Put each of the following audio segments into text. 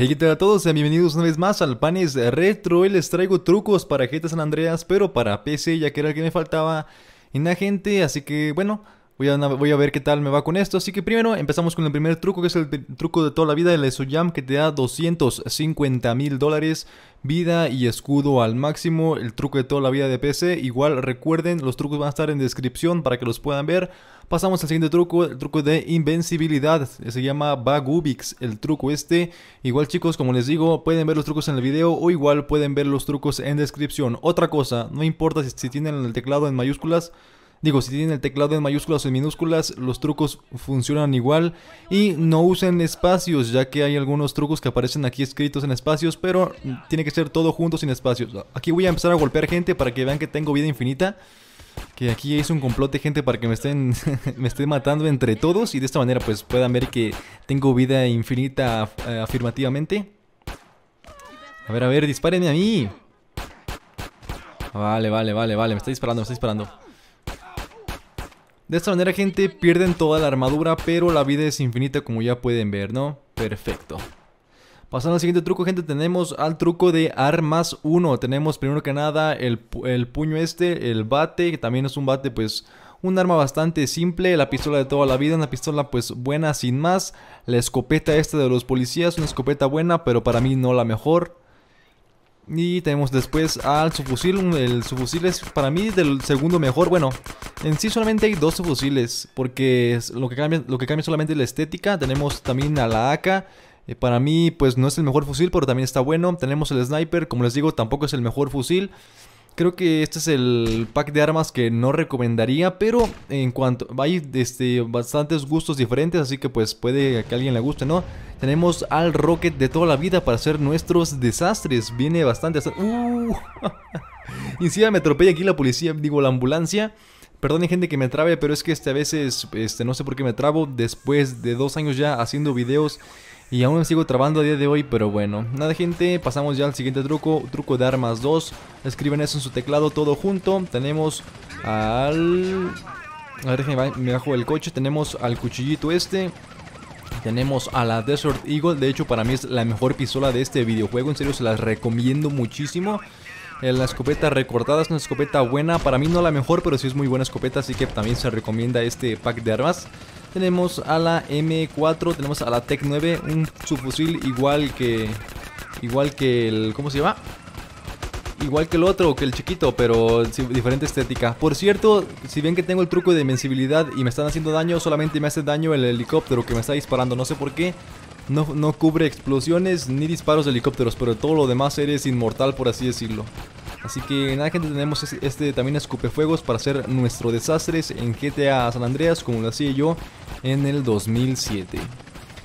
Hey, a todos? Bienvenidos una vez más al Panes Retro. Hoy les traigo trucos para GTA San Andreas, pero para PC, ya que era el que me faltaba en la gente. Así que, bueno, Voy a, ver qué tal me va con esto. Así que primero empezamos con el primer truco, que es el truco de toda la vida, el Soyam que te da 250 mil dólares, vida y escudo al máximo. El truco de toda la vida de PC. Igual recuerden, los trucos van a estar en descripción para que los puedan ver. Pasamos al siguiente truco, el truco de invencibilidad, se llama Bagubix, el truco este. Igual chicos, como les digo, pueden ver los trucos en el video o igual pueden ver los trucos en descripción. Otra cosa, no importa si tienen el teclado en mayúsculas, Digo, si tienen el teclado en mayúsculas o en minúsculas, los trucos funcionan igual. Y no usen espacios, ya que hay algunos trucos que aparecen aquí escritos en espacios, pero tiene que ser todo junto sin espacios. Aquí voy a empezar a golpear gente para que vean que tengo vida infinita. Que aquí hice un complot de gente para que me estén me matando entre todos y de esta manera pues puedan ver que tengo vida infinita eh, afirmativamente. A ver, a ver, dispárenme a mí. Vale, vale, vale, vale, me está disparando, me está disparando. De esta manera, gente, pierden toda la armadura, pero la vida es infinita como ya pueden ver, ¿no? Perfecto. Pasando al siguiente truco, gente, tenemos al truco de armas 1. Tenemos primero que nada el, puño este, el bate, que también es un bate, pues un arma bastante simple. La pistola de toda la vida, una pistola pues buena sin más. La escopeta esta de los policías, una escopeta buena, pero para mí no la mejor. Y tenemos después al subfusil. El subfusil es para mí del segundo mejor. Bueno, en sí solamente hay dos subfusiles. Porque lo que cambia, lo que cambia solamente la estética. Tenemos también a la AK. Eh, para mí, pues no es el mejor fusil, pero también está bueno. Tenemos el sniper, como les digo, tampoco es el mejor fusil. Creo que este es el pack de armas que no recomendaría, pero en cuanto... Hay este, bastantes gustos diferentes, así que pues puede que a alguien le guste, ¿no? Tenemos al Rocket de toda la vida para hacer nuestros desastres. Viene bastante... ¡Uh! si me atropella aquí la policía, digo la ambulancia. Perdonen gente que me trabe, pero es que este, a veces este, no sé por qué me trabo. Después de dos años ya haciendo videos y aún me sigo trabando a día de hoy, pero bueno. Nada gente, pasamos ya al siguiente truco, truco de armas 2. Escriben eso en su teclado todo junto. Tenemos al... A ver, me bajo el coche. Tenemos al cuchillito este. Tenemos a la Desert Eagle. De hecho, para mí es la mejor pistola de este videojuego. En serio, se las recomiendo muchísimo. Eh, la escopeta recortada es una escopeta buena. Para mí no la mejor, pero sí es muy buena escopeta. Así que también se recomienda este pack de armas. Tenemos a la M4, tenemos a la Tec 9, un subfusil igual que... Igual que el... ¿Cómo se llama? Igual que el otro, que el chiquito, pero diferente estética. Por cierto, si bien que tengo el truco de invencibilidad y me están haciendo daño, solamente me hace daño el helicóptero que me está disparando, no sé por qué. No, no cubre explosiones ni disparos de helicópteros, pero todo lo demás eres inmortal por así decirlo. Así que nada gente, tenemos este, también este también escupefuegos para hacer nuestro desastres en GTA San Andreas como lo hacía yo en el 2007.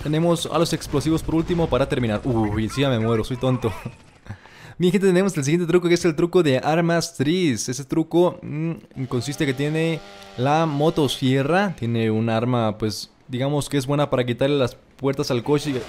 Tenemos a los explosivos por último para terminar. Uy, sí, ya me muero, soy tonto. Bien gente, tenemos el siguiente truco que es el truco de armas tris. Ese truco mm, consiste que tiene la motosierra, tiene un arma pues digamos que es buena para quitarle las puertas al coche,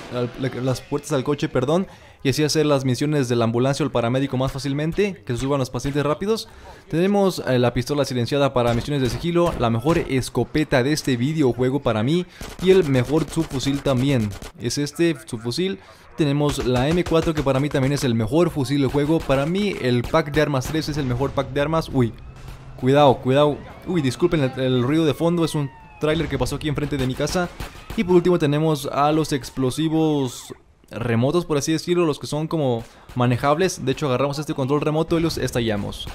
las puertas al coche, perdón, y así hacer las misiones del ambulancia o el paramédico más fácilmente, que se suban los pacientes rápidos. Tenemos eh, la pistola silenciada para misiones de sigilo, la mejor escopeta de este videojuego para mí y el mejor subfusil también. Es este subfusil. Tenemos la M4 que para mí también es el mejor fusil del juego. Para mí el pack de armas 3 es el mejor pack de armas. Uy, cuidado, cuidado. Uy, disculpen el, el ruido de fondo, es un tráiler que pasó aquí enfrente de mi casa. Y por último tenemos a los explosivos remotos, por así decirlo, los que son como manejables. De hecho, agarramos este control remoto y los estallamos.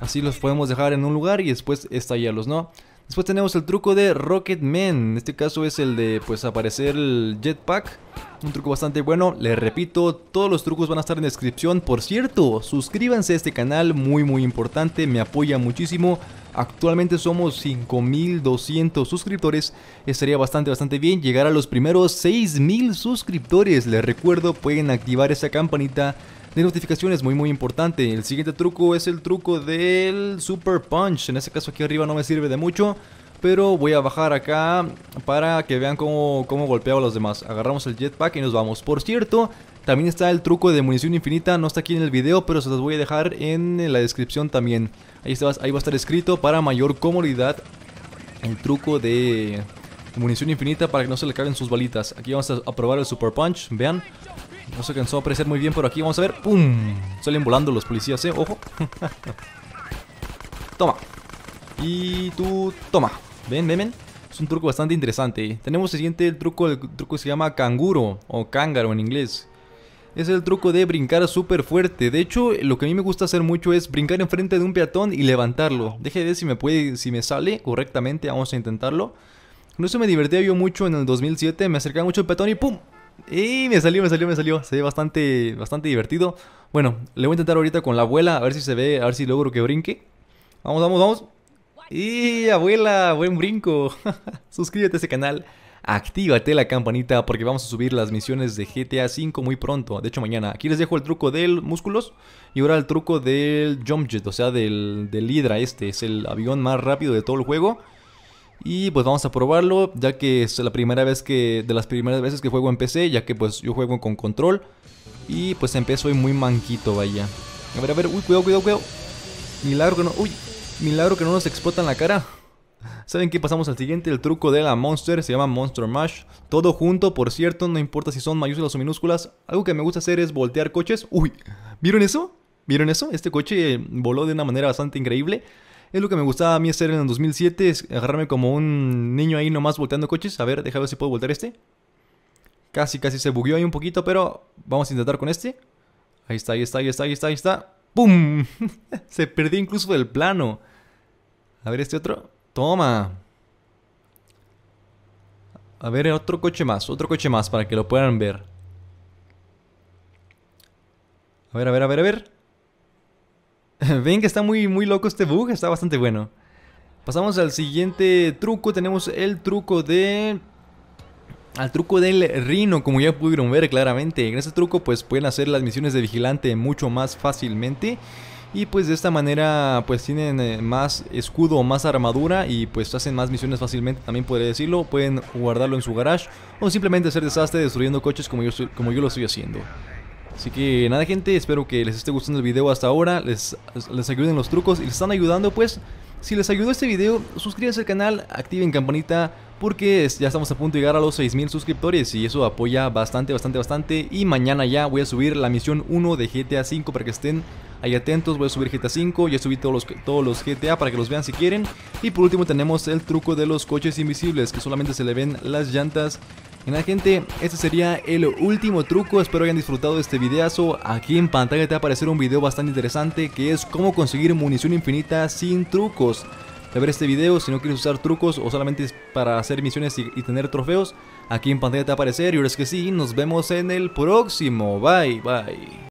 Así los podemos dejar en un lugar y después estallarlos, ¿no? Después tenemos el truco de Rocket Man. En este caso es el de pues aparecer el jetpack. Un truco bastante bueno. Les repito, todos los trucos van a estar en descripción. Por cierto, suscríbanse a este canal, muy muy importante, me apoya muchísimo. Actualmente somos 5200 suscriptores. Estaría bastante, bastante bien llegar a los primeros 6000 suscriptores. Les recuerdo, pueden activar esa campanita de notificaciones, muy muy importante. El siguiente truco es el truco del Super Punch. En este caso aquí arriba no me sirve de mucho. Pero voy a bajar acá para que vean cómo, cómo a los demás. Agarramos el jetpack y nos vamos. Por cierto, también está el truco de munición infinita. No está aquí en el video, pero se los voy a dejar en la descripción también. Ahí, está, ahí va a estar escrito para mayor comodidad el truco de munición infinita para que no se le caigan sus balitas. Aquí vamos a, probar el Super Punch, vean. No se va a aparecer muy bien, pero aquí vamos a ver. ¡Pum! Salen volando los policías, ¿eh? Ojo. toma. Y tú, toma. ¿Ven? ¿Ven? Es un truco bastante interesante. Tenemos el siguiente el truco, el truco se llama canguro o cángaro en inglés. Es el truco de brincar súper fuerte. De hecho, lo que a mí me gusta hacer mucho es brincar enfrente de un peatón y levantarlo. Deje de ver si me puede, si me sale correctamente. Vamos a intentarlo. No eso me divertía yo mucho en el 2007. Me acercaba mucho el peatón y ¡pum! Y me salió, me salió, me salió. Se ve bastante, bastante divertido. Bueno, le voy a intentar ahorita con la abuela. A ver si se ve, a ver si logro que brinque. Vamos, vamos, vamos. ¡Y abuela! ¡Buen brinco! Suscríbete a este canal, actívate la campanita porque vamos a subir las misiones de GTA V muy pronto. De hecho, mañana. Aquí les dejo el truco del músculos y ahora el truco del jump jet, o sea, del, Hydra este. Es el avión más rápido de todo el juego. Y pues vamos a probarlo, ya que es la primera vez que, de las primeras veces que juego en PC, ya que pues yo juego con control. Y pues empecé muy manquito, vaya. A ver, a ver, uy, cuidado, cuidado, cuidado. Milagro, no, uy, Milagro que no nos explotan la cara. ¿Saben qué? Pasamos al siguiente, el truco de la Monster, se llama Monster Mash. Todo junto, por cierto, no importa si son mayúsculas o minúsculas. Algo que me gusta hacer es voltear coches. ¡Uy! ¿Vieron eso? ¿Vieron eso? Este coche eh, voló de una manera bastante increíble. Es lo que me gustaba a mí hacer en el 2007, es agarrarme como un niño ahí nomás volteando coches. A ver, déjame ver si puedo voltear este. Casi, casi se bugueó ahí un poquito, pero vamos a intentar con este. Ahí está, ahí está, ahí está, ahí está, ahí está. ¡Pum! se perdió incluso el plano. A ver este otro. Toma. A ver otro coche más. Otro coche más para que lo puedan ver. A ver, a ver, a ver, a ver. Ven que está muy, muy loco este bug. Está bastante bueno. Pasamos al siguiente truco. Tenemos el truco de... Al truco del rino, como ya pudieron ver claramente. En este truco pues pueden hacer las misiones de vigilante mucho más fácilmente. Y pues de esta manera pues tienen eh, más escudo más armadura y pues hacen más misiones fácilmente también podría decirlo. Pueden guardarlo en su garage o simplemente hacer desastre destruyendo coches como yo, como yo lo estoy haciendo. Así que nada gente, espero que les esté gustando el video hasta ahora, les, les ayuden los trucos y les están ayudando pues. Si les ayudó este video, suscríbanse al canal, activen campanita porque ya estamos a punto de llegar a los 6000 suscriptores y eso apoya bastante, bastante, bastante. Y mañana ya voy a subir la misión 1 de GTA V para que estén Ahí atentos, voy a subir GTA 5, ya subí todos los, todos los GTA para que los vean si quieren. Y por último tenemos el truco de los coches invisibles, que solamente se le ven las llantas. En la gente, este sería el último truco, espero hayan disfrutado de este videazo Aquí en pantalla te va a aparecer un video bastante interesante que es cómo conseguir munición infinita sin trucos de ver este video, si no quieres usar trucos o solamente para hacer misiones y, y tener trofeos Aquí en pantalla te va a aparecer y ahora es que sí, nos vemos en el próximo, bye bye